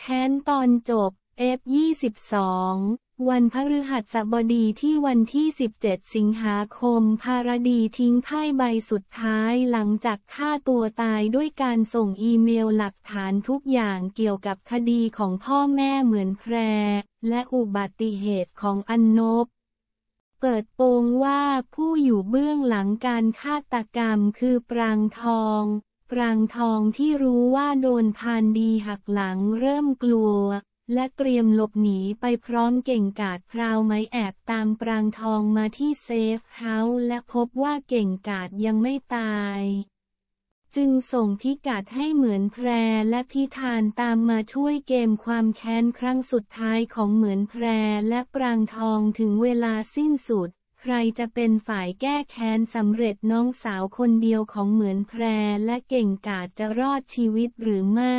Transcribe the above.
แค้นตอนจบ F22 วันพฤหัสบดีที่วันที่ 17 สิงหาคมภารดีทิ้งไพ่ใบสุดท้ายหลังจากฆ่าตัวตายด้วยการส่งอีเมลหลักฐานทุกอย่างเกี่ยวกับคดีของพ่อแม่เหมือนแพร และอุบัติเหตุของอันนบ เปิดโปงว่าผู้อยู่เบื้องหลังการฆาตกรรมคือปรางทองปรางทองที่รู้ว่าโดนพานดีหักหลังเริ่มกลัวและเตรียมหลบหนีไปพร้อมเก่งกาดพราวไม้แอบตามปรางทองมาที่เซฟเฮาส์และพบว่าเก่งกาดยังไม่ตาย จึงส่งพิกัดให้เหมือนแพรและพิธานตามมาช่วยเกมความแค้นครั้งสุดท้ายของเหมือนแพรและปรางทองถึงเวลาสิ้นสุดใครจะเป็นฝ่ายแก้แค้นสำเร็จน้องสาวคนเดียวของเหมือนแพรและเก่งกาจจะรอดชีวิตหรือไม่